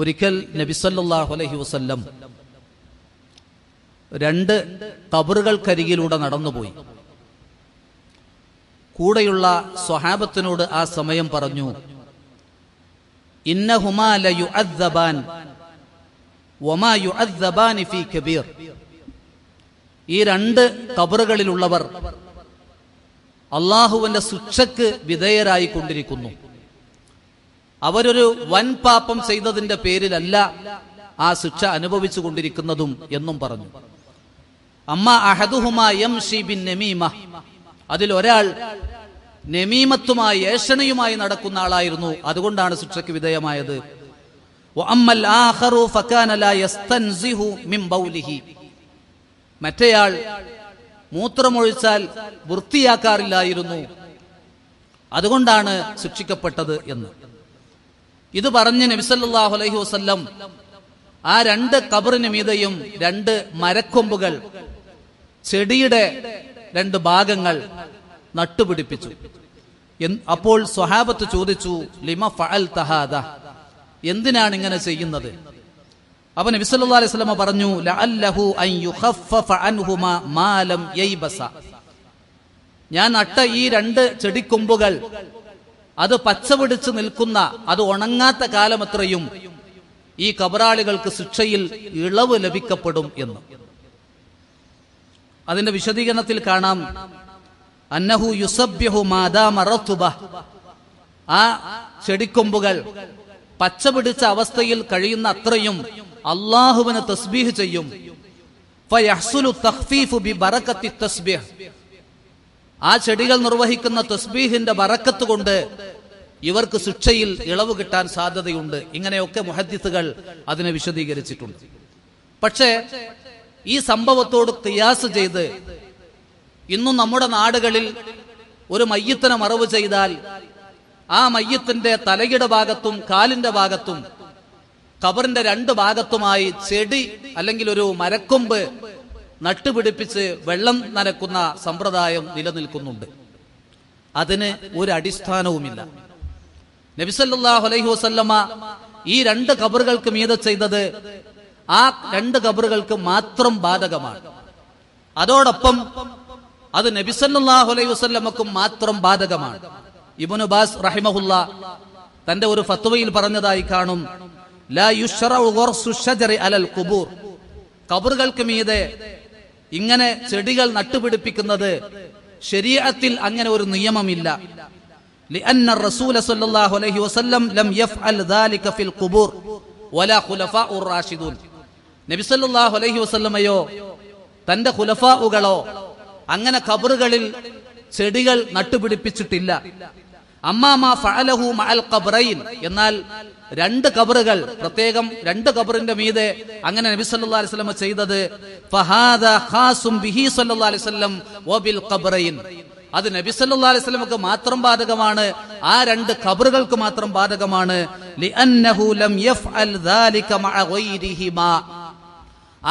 ഒരിക്കൽ നബിസല്ലാഹു അലഹി വസല്ലം രണ്ട് കബറുകൾക്കരികിലൂടെ നടന്നുപോയി കൂടെയുള്ള സ്വഹാബത്തിനോട് ആ സമയം പറഞ്ഞു കബീർ ഈ രണ്ട് കബറുകളിലുള്ളവർ അള്ളാഹുവിന്റെ ശിക്ഷക്ക് വിധേയരായിക്കൊണ്ടിരിക്കുന്നു അവരൊരു വൻ പാപം ചെയ്തതിന്റെ പേരിലല്ല ആ ശിക്ഷ അനുഭവിച്ചു കൊണ്ടിരിക്കുന്നതും എന്നും പറഞ്ഞു അമ്മ അഹദുഹുമ എം ഷീബിൻ നമീമ അതിൽ ഒരാൾ നമീമത്തുമായി ഏഷണയുമായി നടക്കുന്ന ആളായിരുന്നു അതുകൊണ്ടാണ് ശിക്ഷയ്ക്ക് വിധേയമായത് മറ്റേയാൾ മൂത്രമൊഴിച്ചാൽ വൃത്തിയാക്കാറില്ലായിരുന്നു അതുകൊണ്ടാണ് ശിക്ഷിക്കപ്പെട്ടത് എന്ന് ഇത് പറഞ്ഞ് നബിസല്ലാഹു അലൈഹി വസ്ല്ലം ആ രണ്ട് കബറിന് മീതയും രണ്ട് മരക്കൊമ്പുകൾ ചെടിയുടെ രണ്ട് ഭാഗങ്ങൾ നട്ടുപിടിപ്പിച്ചു അപ്പോൾ സ്വഹാബത്ത് ചോദിച്ചു ലിമ ഫഅൽ തഹാദ എന്തിനാണ് ഇങ്ങനെ ചെയ്യുന്നത് അവൻ നബിസല്ലാ അലൈഹി പറഞ്ഞു ലഅല്ലഹു അൻ യുഖഫഫ അൻഹുമാ മാലം യൈബസ ഞാൻ നട്ട ഈ രണ്ട് ചെടിക്കൊമ്പുകൾ അത് പച്ചപിടിച്ച് നിൽക്കുന്ന അത് ഉണങ്ങാത്ത കാലമത്രയും ഈ കബറാളികൾക്ക് ശിക്ഷയിൽ ഇളവ് ലഭിക്കപ്പെടും എന്ന് അതിന്റെ വിശദീകരണത്തിൽ കാണാം അന്നഹു യുസബ്യഹു മാതാ മറത്തുബ ആ ചെടിക്കൊമ്പുകൾ പച്ച പിടിച്ച അവസ്ഥയിൽ കഴിയുന്ന അത്രയും അള്ളാഹുവിനെ തസ്ബീഹ് ചെയ്യും തസ്ബീഹ് ആ ചെടികൾ നിർവഹിക്കുന്ന തസ്ബീഹിന്റെ വറക്കത്ത് കൊണ്ട് ഇവർക്ക് ശിക്ഷയിൽ ഇളവ് കിട്ടാൻ സാധ്യതയുണ്ട് ഇങ്ങനെയൊക്കെ മുഹദ്ദിത്തുകൾ അതിനെ വിശദീകരിച്ചിട്ടുണ്ട് പക്ഷേ ഈ സംഭവത്തോട് തിയാസ് ചെയ്ത് ഇന്നും നമ്മുടെ നാടുകളിൽ ഒരു മയ്യത്തിനെ മറവ് ചെയ്താൽ ആ മയ്യത്തിന്റെ തലയുടെ ഭാഗത്തും കാലിന്റെ ഭാഗത്തും കബറിന്റെ രണ്ട് ഭാഗത്തുമായി ചെടി അല്ലെങ്കിൽ ഒരു മരക്കൊമ്പ് നട്ടുപിടിപ്പിച്ച് വെള്ളം നനക്കുന്ന സമ്പ്രദായം നിലനിൽക്കുന്നുണ്ട് അതിന് ഒരു അടിസ്ഥാനവുമില്ല നബിസല്ലാഹു അലൈഹി വസല്ലമ്മ ഈ രണ്ട് കബറുകൾക്ക് മീത ചെയ്തത് ആ രണ്ട് കബറുകൾക്ക് മാത്രം ബാധകമാണ് അതോടൊപ്പം അത് നബിസല്ലാഹു അലൈഹി വസല്ലമ്മക്കും മാത്രം ബാധകമാണ് ഇബുനു ബാസ് റഹിമഹുല്ല തന്റെ ഒരു ഫത്വയിൽ പറഞ്ഞതായി കാണും ലാ അലൽ കുബൂർ കബറുകൾക്ക് മീതെ ഇങ്ങനെ ചെടികൾ നട്ടുപിടിപ്പിക്കുന്നത് ശരീരത്തിൽ അങ്ങനെ ഒരു നിയമമില്ല നബി സല്ലല്ലാഹു അലൈഹി വസല്ലമയോ തന്റെ ഖുലഫാഉകളോ അങ്ങനെ കബറുകളിൽ ചെടികൾ നട്ടുപിടിപ്പിച്ചിട്ടില്ല അമ്മാമാ ഫഅലഹു മഅൽ എന്നാൽ രണ്ട് കബറുകൾ പ്രത്യേകം രണ്ട് കബറിന്റെ മീതെ അങ്ങനെ നബി സല്ലല്ലാഹു അലൈഹി വസല്ലം ചെയ്തത് ഖാസും ബിഹി സല്ലല്ലാഹു അലൈഹി വബിൽ അത് നബി സല്ലല്ലാഹു അലൈഹി വസല്ലമക്ക് മാത്രം ബാധകമാണ് ആ രണ്ട് കബറുകൾക്ക് മാത്രം ബാധകമാണ് ലിഅന്നഹു ലം യഫ്അൽ ദാലിക മഅ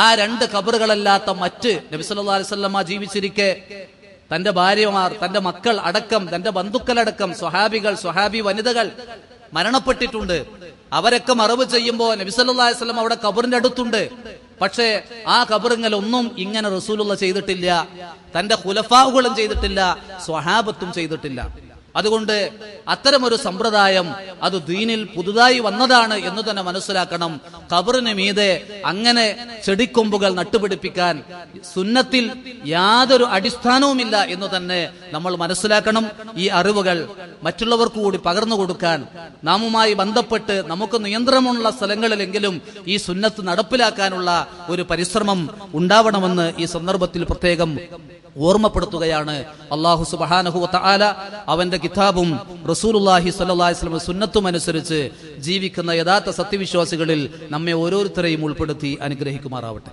ആ രണ്ട് കബറുകളല്ലാത്ത മറ്റ് നബി സല്ലല്ലാഹു അലൈഹി ജീവിച്ചിരിക്കെ തന്റെ ഭാര്യമാർ തന്റെ മക്കൾ അടക്കം തന്റെ ബന്ധുക്കളടക്കം സ്വഹാബികൾ സ്വഹാബി വനിതകൾ മരണപ്പെട്ടിട്ടുണ്ട് അവരൊക്കെ മറവ് ചെയ്യുമ്പോൾ നബിസല്ലാഹി സ്വലം അവിടെ കബറിന്റെ അടുത്തുണ്ട് പക്ഷേ ആ ഒന്നും ഇങ്ങനെ റസൂലുള്ള ചെയ്തിട്ടില്ല തന്റെ കുലഫാവുകളും ചെയ്തിട്ടില്ല സ്വഹാബത്തും ചെയ്തിട്ടില്ല അതുകൊണ്ട് അത്തരമൊരു സമ്പ്രദായം അത് ദീനിൽ പുതുതായി വന്നതാണ് എന്ന് തന്നെ മനസ്സിലാക്കണം ഖബറിന് മീതെ അങ്ങനെ ചെടിക്കൊമ്പുകൾ നട്ടുപിടിപ്പിക്കാൻ സുന്നത്തിൽ യാതൊരു അടിസ്ഥാനവുമില്ല എന്ന് തന്നെ നമ്മൾ മനസ്സിലാക്കണം ഈ അറിവുകൾ മറ്റുള്ളവർക്ക് കൂടി പകർന്നു കൊടുക്കാൻ നാമുമായി ബന്ധപ്പെട്ട് നമുക്ക് നിയന്ത്രണമുള്ള സ്ഥലങ്ങളിലെങ്കിലും ഈ സുന്നത്ത് നടപ്പിലാക്കാനുള്ള ഒരു പരിശ്രമം ഉണ്ടാവണമെന്ന് ഈ സന്ദർഭത്തിൽ പ്രത്യേകം ഓർമ്മപ്പെടുത്തുകയാണ് അള്ളാഹു സുബാനഹു താല അവന്റെ കിതാബും റസൂലുല്ലാഹി സ്വല്ലാസ്ലം സുന്നത്തും അനുസരിച്ച് ജീവിക്കുന്ന യഥാർത്ഥ സത്യവിശ്വാസികളിൽ നമ്മെ ഓരോരുത്തരെയും ഉൾപ്പെടുത്തി അനുഗ്രഹിക്കുമാറാവട്ടെ